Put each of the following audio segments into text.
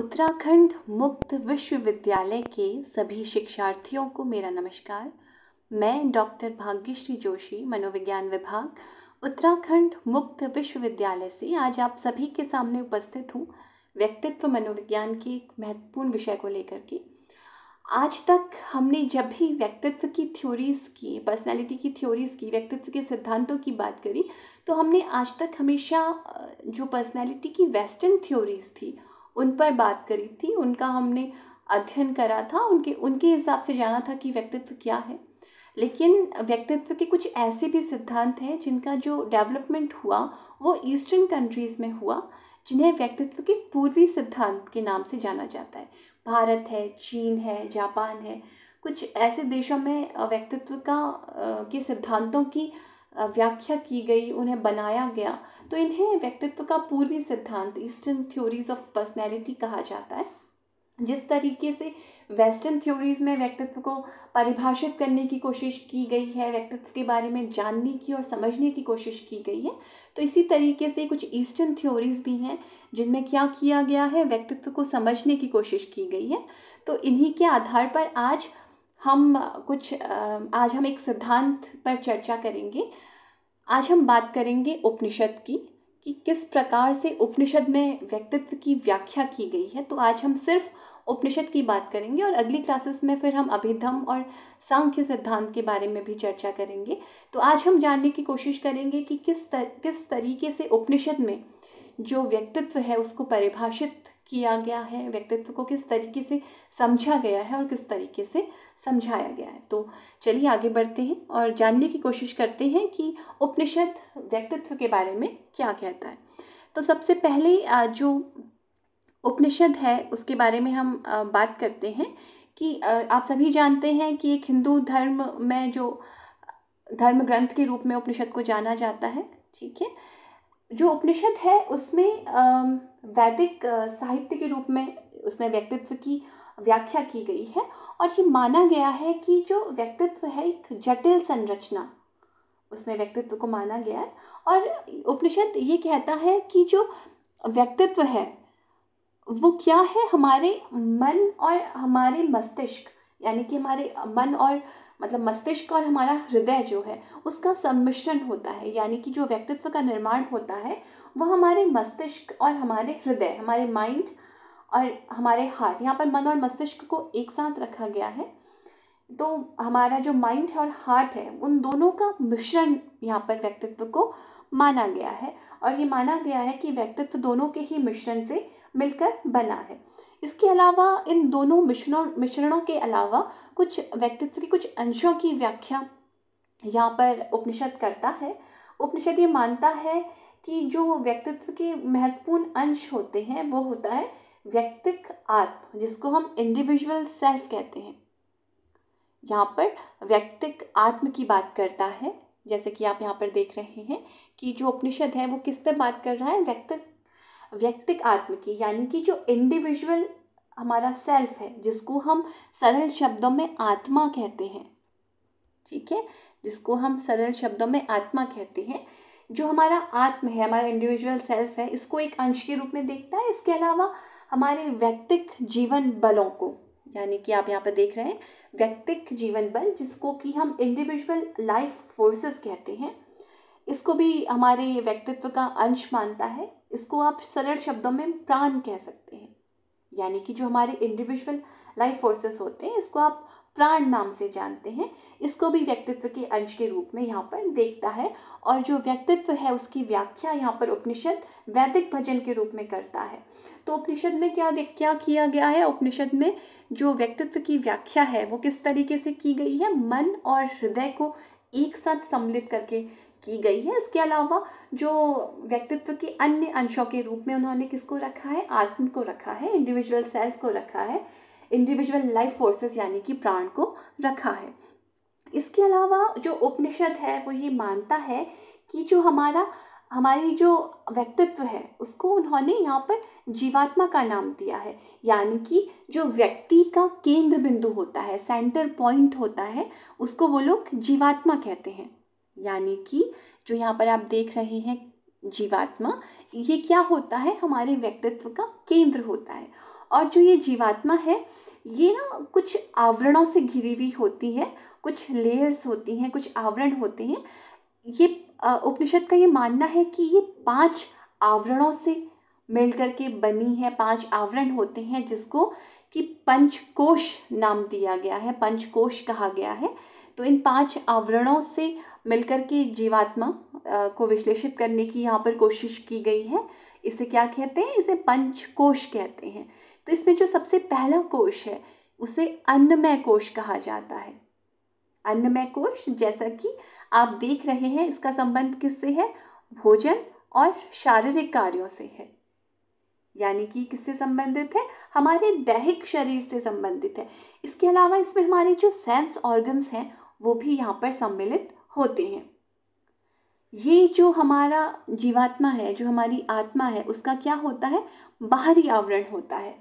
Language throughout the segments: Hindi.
उत्तराखंड मुक्त विश्वविद्यालय के सभी शिक्षार्थियों को मेरा नमस्कार मैं डॉक्टर भाग्यश्री जोशी मनोविज्ञान विभाग उत्तराखंड मुक्त विश्वविद्यालय से आज आप सभी के सामने उपस्थित हूँ व्यक्तित्व मनोविज्ञान के एक महत्वपूर्ण विषय को लेकर के आज तक हमने जब भी व्यक्तित्व की थ्योरीज़ की पर्सनालिटी की थ्योरीज़ की व्यक्तित्व के सिद्धांतों की बात करी तो हमने आज तक हमेशा जो पर्सनालिटी की वेस्टर्न थ्योरीज़ थी उन पर बात करी थी उनका हमने अध्ययन करा था उनके उनके हिसाब से जाना था कि व्यक्तित्व क्या है लेकिन व्यक्तित्व के कुछ ऐसे भी सिद्धांत हैं जिनका जो डेवलपमेंट हुआ वो ईस्टर्न कंट्रीज़ में हुआ जिन्हें व्यक्तित्व के पूर्वी सिद्धांत के नाम से जाना जाता है भारत है चीन है जापान है कुछ ऐसे देशों में व्यक्तित्व का के सिद्धांतों की व्याख्या की गई उन्हें बनाया गया तो इन्हें व्यक्तित्व का पूर्वी सिद्धांत ईस्टर्न थ्योरीज ऑफ पर्सनैलिटी कहा जाता है जिस तरीके से वेस्टर्न थ्योरीज में व्यक्तित्व को परिभाषित करने की कोशिश की गई है व्यक्तित्व के बारे में जानने की और समझने की कोशिश की गई है तो इसी तरीके से कुछ ईस्टर्न थ्योरीज भी हैं जिनमें क्या किया गया है व्यक्तित्व को समझने की कोशिश की गई है तो इन्हीं के आधार पर आज हम कुछ आज हम एक सिद्धांत पर चर्चा करेंगे आज हम बात करेंगे उपनिषद की कि किस प्रकार से उपनिषद में व्यक्तित्व की व्याख्या की गई है तो आज हम सिर्फ उपनिषद की बात करेंगे और अगली क्लासेस में फिर हम अभिधम और सांख्य सिद्धांत के बारे में भी चर्चा करेंगे तो आज हम जानने की कोशिश करेंगे कि किस तर, किस तरीके से उपनिषद में जो व्यक्तित्व है उसको परिभाषित किया गया है व्यक्तित्व को किस तरीके से समझा गया है और किस तरीके से समझाया गया है तो चलिए आगे बढ़ते हैं और जानने की कोशिश करते हैं कि उपनिषद व्यक्तित्व के बारे में क्या कहता है तो सबसे पहले जो उपनिषद है उसके बारे में हम बात करते हैं कि आप सभी जानते हैं कि एक हिंदू धर्म में जो धर्म ग्रंथ के रूप में उपनिषद को जाना जाता है ठीक है जो उपनिषद है उसमें वैदिक साहित्य के रूप में उसमें व्यक्तित्व की व्याख्या की गई है और ये माना गया है कि जो व्यक्तित्व है एक जटिल संरचना उसमें व्यक्तित्व को माना गया है और उपनिषद ये कहता है कि जो व्यक्तित्व है वो क्या है हमारे मन और हमारे मस्तिष्क यानी कि हमारे मन और मतलब मस्तिष्क और हमारा हृदय जो है उसका सम्मिश्रण होता है यानी कि जो व्यक्तित्व का निर्माण होता है वह हमारे मस्तिष्क और हमारे हृदय हमारे माइंड और हमारे हार्ट यहाँ पर मन और मस्तिष्क को एक साथ रखा गया है तो हमारा जो माइंड है और हार्ट है उन दोनों का मिश्रण यहाँ पर व्यक्तित्व को माना गया है और ये माना गया है कि व्यक्तित्व दोनों के ही मिश्रण से मिलकर बना है इसके अलावा इन दोनों मिश्रणों मिश्रणों के अलावा कुछ व्यक्तित्व के कुछ अंशों की व्याख्या यहाँ पर उपनिषद करता है उपनिषद ये मानता है कि जो व्यक्तित्व के महत्वपूर्ण अंश होते हैं वो होता है व्यक्तिक आत्म जिसको हम इंडिविजुअल सेल्फ कहते हैं यहाँ पर व्यक्तिक आत्म की बात करता है जैसे कि आप यहाँ पर देख रहे हैं कि जो उपनिषद है वो किस पे बात कर रहा है व्यक्तिक व्यक्तिक आत्म की यानी कि जो इंडिविजुअल हमारा सेल्फ है जिसको हम सरल शब्दों में आत्मा कहते हैं ठीक है जिसको हम सरल शब्दों में आत्मा कहते हैं जो हमारा आत्म है हमारा इंडिविजुअल सेल्फ है इसको एक अंश के रूप में देखता है इसके अलावा हमारे व्यक्तिक जीवन बलों को यानी कि आप यहाँ पर देख रहे हैं व्यक्तिक जीवन बल जिसको कि हम इंडिविजुअल लाइफ फोर्सेस कहते हैं इसको भी हमारे व्यक्तित्व का अंश मानता है इसको आप सरल शब्दों में प्राण कह सकते हैं यानी कि जो हमारे इंडिविजुअल लाइफ फोर्सेस होते हैं इसको आप प्राण नाम से जानते हैं इसको भी व्यक्तित्व के अंश के रूप में यहाँ पर देखता है और जो व्यक्तित्व है उसकी व्याख्या यहाँ पर उपनिषद वैदिक भजन के रूप में करता है तो उपनिषद में क्या क्या किया गया है उपनिषद में जो व्यक्तित्व की व्याख्या है वो किस तरीके से की गई है मन और हृदय को एक साथ सम्मिलित करके की गई है इसके अलावा जो व्यक्तित्व के अन्य अंशों के रूप में उन्होंने किसको रखा है आत्म को रखा है इंडिविजुअल सेल्फ को रखा है इंडिविजुअल लाइफ फोर्सेस यानी कि प्राण को रखा है इसके अलावा जो उपनिषद है वो ये मानता है कि जो हमारा हमारी जो व्यक्तित्व है उसको उन्होंने यहाँ पर जीवात्मा का नाम दिया है यानी कि जो व्यक्ति का केंद्र बिंदु होता है सेंटर पॉइंट होता है उसको वो लोग जीवात्मा कहते हैं यानी कि जो यहाँ पर आप देख रहे हैं जीवात्मा ये क्या होता है हमारे व्यक्तित्व का केंद्र होता है और जो ये जीवात्मा है ये ना कुछ आवरणों से घिरी हुई होती है कुछ लेयर्स होती हैं कुछ आवरण होते हैं ये उपनिषद का ये मानना है कि ये पांच आवरणों से मिल करके बनी है पांच आवरण होते हैं जिसको कि पंचकोश नाम दिया गया है पंचकोश कहा गया है तो इन पांच आवरणों से मिलकर के जीवात्मा को विश्लेषित करने की यहाँ पर कोशिश की गई है इसे क्या कहते हैं इसे पंच कोश कहते हैं तो इसमें जो सबसे पहला कोश है उसे अन्नमय कोश कहा जाता है अन्नमय कोश जैसा कि आप देख रहे हैं इसका संबंध किससे है भोजन और शारीरिक कार्यों से है यानी कि किससे संबंधित है हमारे दैहिक शरीर से संबंधित है इसके अलावा इसमें हमारे जो सेंस ऑर्गन्स हैं वो भी यहाँ पर सम्मिलित होते हैं ये जो हमारा जीवात्मा है जो हमारी आत्मा है उसका क्या होता है बाहरी आवरण होता है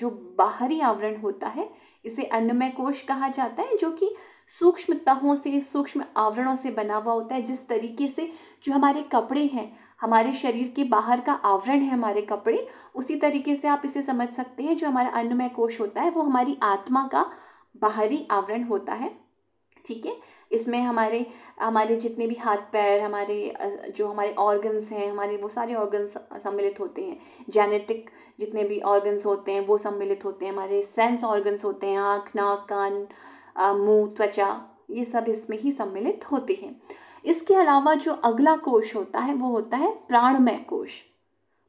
जो बाहरी आवरण होता है इसे अन्नमय कोश कहा जाता है जो कि सूक्ष्म तहों से सूक्ष्म आवरणों से बना हुआ होता है जिस तरीके से जो हमारे कपड़े हैं हमारे शरीर के बाहर का आवरण है हमारे कपड़े उसी तरीके से आप इसे समझ सकते हैं जो हमारा अन्नमय कोश होता है वो हमारी आत्मा का बाहरी आवरण होता है ठीक है इसमें हमारे हमारे जितने भी हाथ पैर हमारे जो हमारे ऑर्गन्स हैं हमारे वो सारे ऑर्गन्स सम्मिलित होते हैं जेनेटिक जितने भी ऑर्गन्स होते हैं वो सम्मिलित होते हैं हमारे सेंस ऑर्गन्स होते हैं आँख नाक कान मुंह त्वचा ये सब इसमें ही सम्मिलित होते हैं इसके अलावा जो अगला कोश होता है वो होता है प्राणमय कोश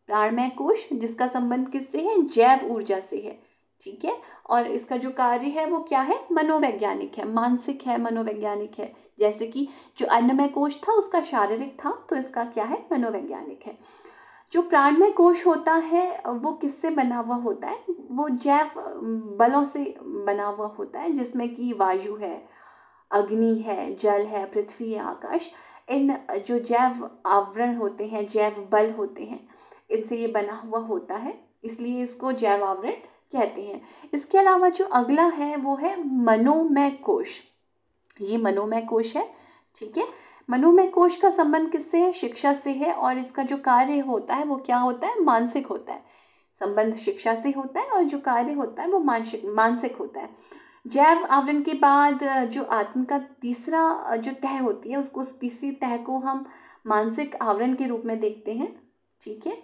प्राणमय कोश जिसका संबंध किससे है जैव ऊर्जा से है ठीक है और इसका जो कार्य है वो क्या है मनोवैज्ञानिक है मानसिक है मनोवैज्ञानिक है जैसे कि जो अन्नमय कोश था उसका शारीरिक था तो इसका क्या है मनोवैज्ञानिक है जो प्राणमय कोश होता है वो किससे बना हुआ होता है वो जैव बलों से बना हुआ होता है जिसमें कि वायु है अग्नि है जल है पृथ्वी है आकाश इन जो जैव आवरण होते हैं जैव बल होते हैं इनसे ये बना हुआ होता है इसलिए इसको जैव आवरण कहते हैं इसके अलावा जो अगला है वो है मनोमय कोश ये मनोमय कोश है ठीक है मनोमय कोश का संबंध किससे है शिक्षा से है और इसका जो कार्य होता है वो क्या होता है मानसिक होता है संबंध शिक्षा से होता है और जो कार्य होता है वो मानसिक मानसिक होता है जैव आवरण के बाद जो आत्म का तीसरा जो तह होती है उसको उस तीसरी तह को हम मानसिक आवरण के रूप में देखते हैं ठीक है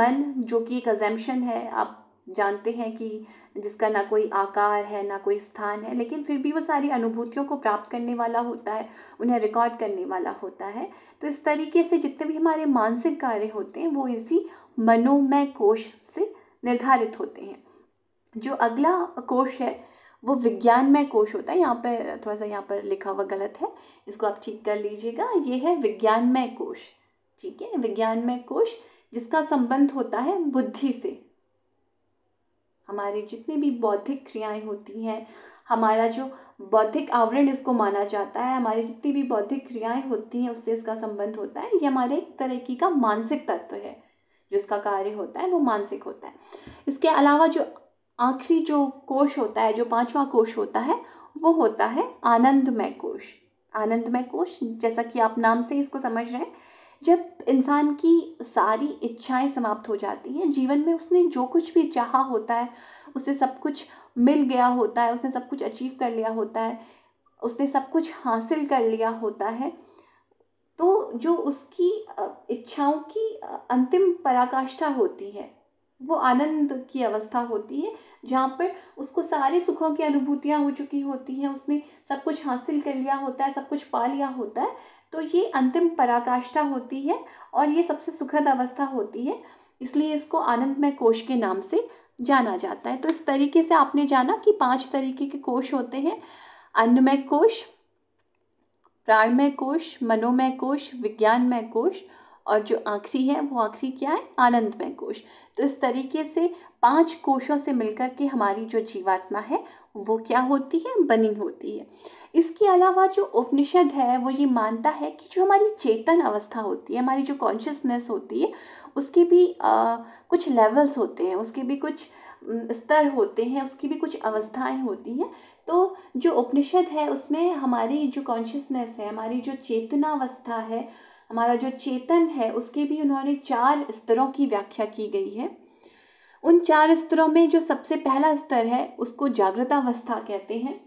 मन जो कि एक अजम्पन है आप जानते हैं कि जिसका ना कोई आकार है ना कोई स्थान है लेकिन फिर भी वो सारी अनुभूतियों को प्राप्त करने वाला होता है उन्हें रिकॉर्ड करने वाला होता है तो इस तरीके से जितने भी हमारे मानसिक कार्य होते हैं वो इसी मनोमय कोश से निर्धारित होते हैं जो अगला कोश है वो विज्ञानमय कोश होता है यहाँ पर थोड़ा सा यहाँ पर लिखा हुआ गलत है इसको आप ठीक कर लीजिएगा ये है विज्ञानमय कोश ठीक है विज्ञानमय कोश जिसका संबंध होता है बुद्धि से हमारे जितनी भी बौद्धिक क्रियाएँ होती हैं हमारा जो बौद्धिक आवरण इसको माना जाता है हमारी जितनी भी बौद्धिक क्रियाएँ होती हैं उससे इसका संबंध होता है ये हमारे एक तरीके का मानसिक तत्व है जिसका कार्य होता है वो मानसिक होता है इसके अलावा जो आखिरी जो कोश होता है जो पांचवा कोश होता है वो होता है आनंदमय कोश आनंदमय कोश जैसा कि आप नाम से इसको समझ रहे हैं जब इंसान की सारी इच्छाएं समाप्त हो जाती हैं जीवन में उसने जो कुछ भी चाहा होता है उसे सब कुछ मिल गया होता है उसने सब कुछ अचीव कर लिया होता है उसने सब कुछ हासिल कर लिया होता है तो जो उसकी इच्छाओं की अंतिम पराकाष्ठा होती है वो आनंद की अवस्था होती है जहाँ पर उसको सारे सुखों की अनुभूतियाँ हो चुकी होती हैं उसने सब कुछ हासिल कर लिया होता है सब कुछ पा लिया होता है तो ये अंतिम पराकाष्ठा होती है और ये सबसे सुखद अवस्था होती है इसलिए इसको आनंदमय कोश के नाम से जाना जाता है तो इस तरीके से आपने जाना कि पांच तरीके के कोश होते हैं अन्नमय कोश प्राणमय कोश मनोमय कोश विज्ञानमय कोश और जो आखिरी है वो आखिरी क्या है आनंदमय कोश तो इस तरीके से पांच कोशों से मिलकर के हमारी जो जीवात्मा है वो क्या होती है बनी होती है इसके अलावा जो उपनिषद है वो ये मानता है कि जो हमारी चेतन अवस्था होती है हमारी जो कॉन्शियसनेस होती है उसके भी आ, कुछ लेवल्स होते हैं उसके भी कुछ स्तर होते हैं उसकी भी कुछ अवस्थाएं होती हैं तो जो उपनिषद है उसमें हमारी जो कॉन्शियसनेस है हमारी जो चेतनावस्था है हमारा जो चेतन है उसके भी उन्होंने चार स्तरों की व्याख्या की गई है उन चार स्तरों में जो सबसे पहला स्तर है उसको जागृतावस्था कहते हैं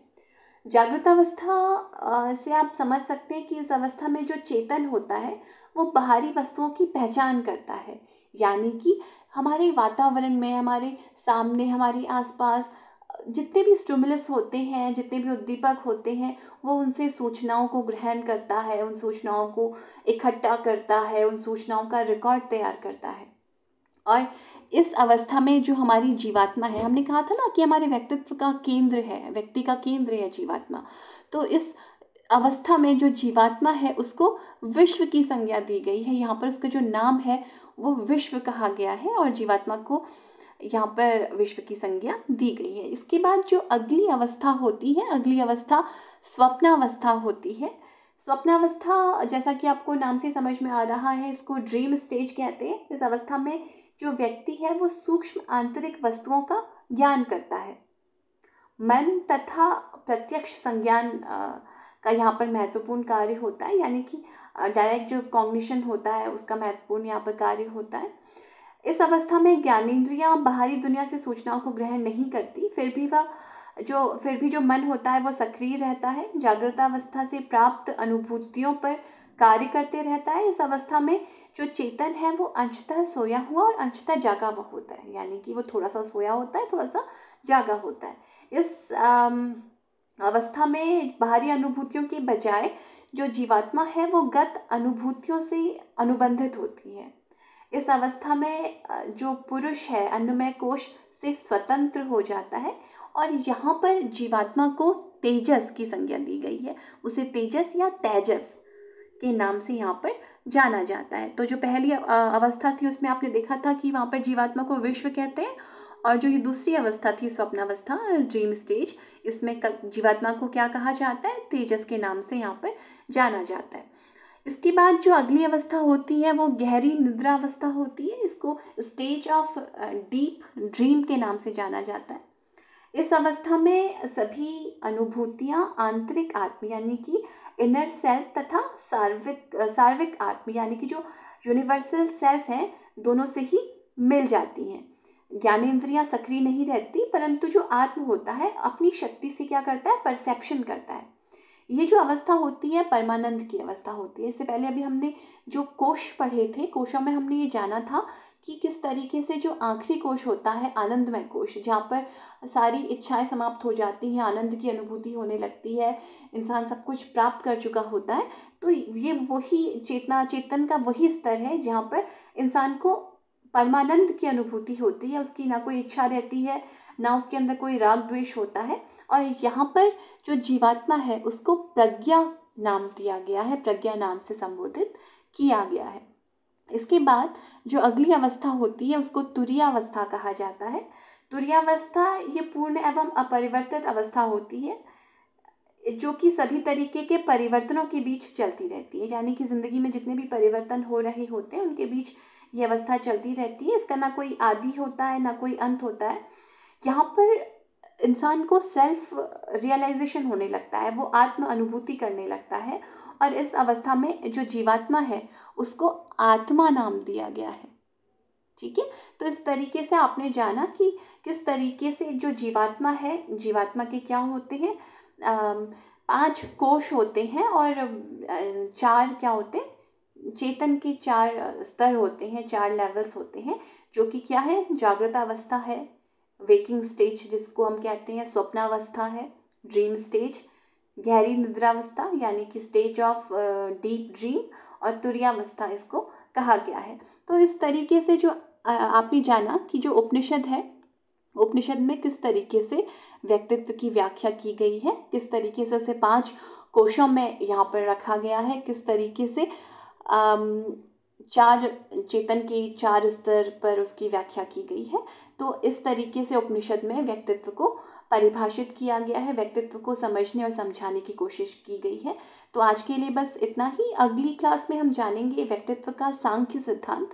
जागृतावस्था से आप समझ सकते हैं कि इस अवस्था में जो चेतन होता है वो बाहरी वस्तुओं की पहचान करता है यानी कि हमारे वातावरण में हमारे सामने हमारे आसपास जितने भी स्टमुलस होते हैं जितने भी उद्दीपक होते हैं वो उनसे सूचनाओं को ग्रहण करता है उन सूचनाओं को इकट्ठा करता है उन सूचनाओं का रिकॉर्ड तैयार करता है और इस अवस्था में जो हमारी जीवात्मा है हमने कहा था ना कि हमारे व्यक्तित्व का केंद्र है व्यक्ति का केंद्र है जीवात्मा तो इस अवस्था में जो जीवात्मा है उसको विश्व की संज्ञा दी गई है यहाँ पर उसका जो नाम है वो विश्व कहा गया है और जीवात्मा को यहाँ पर विश्व की संज्ञा दी गई है इसके बाद जो अगली अवस्था होती है अगली अवस्था स्वप्नावस्था होती है स्वप्नावस्था जैसा कि आपको नाम से समझ में आ रहा है इसको ड्रीम स्टेज कहते हैं इस अवस्था में जो व्यक्ति है वो सूक्ष्म आंतरिक वस्तुओं का ज्ञान करता है मन तथा प्रत्यक्ष संज्ञान का यहाँ पर महत्वपूर्ण कार्य होता है यानी कि डायरेक्ट जो कॉग्निशन होता है उसका महत्वपूर्ण यहाँ पर कार्य होता है इस अवस्था में ज्ञानेन्द्रियाँ बाहरी दुनिया से सूचनाओं को ग्रहण नहीं करती फिर भी वह जो फिर भी जो मन होता है वह सक्रिय रहता है जागृता अवस्था से प्राप्त अनुभूतियों पर कार्य करते रहता है इस अवस्था में जो चेतन है वो अंशतः सोया हुआ और अंशतः जागा हुआ होता है यानी कि वो थोड़ा सा सोया होता है थोड़ा सा जागा होता है इस अवस्था में बाहरी अनुभूतियों के बजाय जो जीवात्मा है वो गत अनुभूतियों से अनुबंधित होती है इस अवस्था में जो पुरुष है अन्नमय कोश से स्वतंत्र हो जाता है और यहाँ पर जीवात्मा को तेजस की संज्ञा दी गई है उसे तेजस या तेजस के नाम से यहाँ पर जाना जाता है तो जो पहली अवस्था थी उसमें आपने देखा था कि वहाँ पर जीवात्मा को विश्व कहते हैं और जो ये दूसरी अवस्था थी स्वप्नावस्था ड्रीम स्टेज इसमें जीवात्मा को क्या कहा जाता है तेजस के नाम से यहाँ पर जाना जाता है इसके बाद जो अगली अवस्था होती है वो गहरी निद्रा अवस्था होती है इसको स्टेज ऑफ डीप ड्रीम के नाम से जाना जाता है इस अवस्था में सभी अनुभूतियाँ आंतरिक आत्म यानी कि इनर सेल्फ तथा सार्विक uh, सार्विक आत्म यानी कि जो यूनिवर्सल सेल्फ है दोनों से ही मिल जाती हैं ज्ञानेन्द्रियाँ सक्रिय नहीं रहती परंतु जो आत्म होता है अपनी शक्ति से क्या करता है परसेप्शन करता है ये जो अवस्था होती है परमानंद की अवस्था होती है इससे पहले अभी हमने जो कोश पढ़े थे कोशों में हमने ये जाना था कि किस तरीके से जो आखिरी कोश होता है आनंदमय कोश जहाँ पर सारी इच्छाएं समाप्त हो जाती हैं आनंद की अनुभूति होने लगती है इंसान सब कुछ प्राप्त कर चुका होता है तो ये वही चेतना चेतन का वही स्तर है जहाँ पर इंसान को परमानंद की अनुभूति होती है उसकी ना कोई इच्छा रहती है ना उसके अंदर कोई राग द्वेष होता है और यहाँ पर जो जीवात्मा है उसको प्रज्ञा नाम दिया गया है प्रज्ञा नाम से संबोधित किया गया है इसके बाद जो अगली अवस्था होती है उसको तुरियावस्था कहा जाता है तुरियावस्था ये पूर्ण एवं अपरिवर्तित अवस्था होती है जो कि सभी तरीके के परिवर्तनों के बीच चलती रहती है यानी कि ज़िंदगी में जितने भी परिवर्तन हो रहे होते हैं उनके बीच ये अवस्था चलती रहती है इसका ना कोई आदि होता है ना कोई अंत होता है यहाँ पर इंसान को सेल्फ रियलाइजेशन होने लगता है वो आत्म अनुभूति करने लगता है और इस अवस्था में जो जीवात्मा है उसको आत्मा नाम दिया गया है ठीक है तो इस तरीके से आपने जाना कि किस तरीके से जो जीवात्मा है जीवात्मा के क्या होते हैं पांच कोश होते हैं और चार क्या होते हैं चेतन के चार स्तर होते हैं चार लेवल्स होते हैं जो कि क्या है जागृत अवस्था है वेकिंग स्टेज जिसको हम कहते हैं स्वप्नावस्था है ड्रीम स्टेज गहरी निद्रावस्था यानी कि स्टेज ऑफ डीप ड्रीम और तुरियावस्था इसको कहा गया है तो इस तरीके से जो आपने जाना कि जो उपनिषद है उपनिषद में किस तरीके से व्यक्तित्व की व्याख्या की गई है किस तरीके से उसे पांच कोशों में यहाँ पर रखा गया है किस तरीके से चार चेतन के चार स्तर पर उसकी व्याख्या की गई है तो इस तरीके से उपनिषद में व्यक्तित्व को परिभाषित किया गया है व्यक्तित्व को समझने और समझाने की कोशिश की गई है तो आज के लिए बस इतना ही अगली क्लास में हम जानेंगे व्यक्तित्व का सांख्य सिद्धांत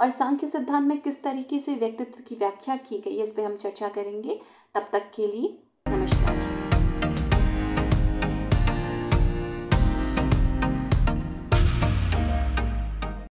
और सांख्य सिद्धांत में किस तरीके से व्यक्तित्व की व्याख्या की गई है इस पर हम चर्चा करेंगे तब तक के लिए नमस्कार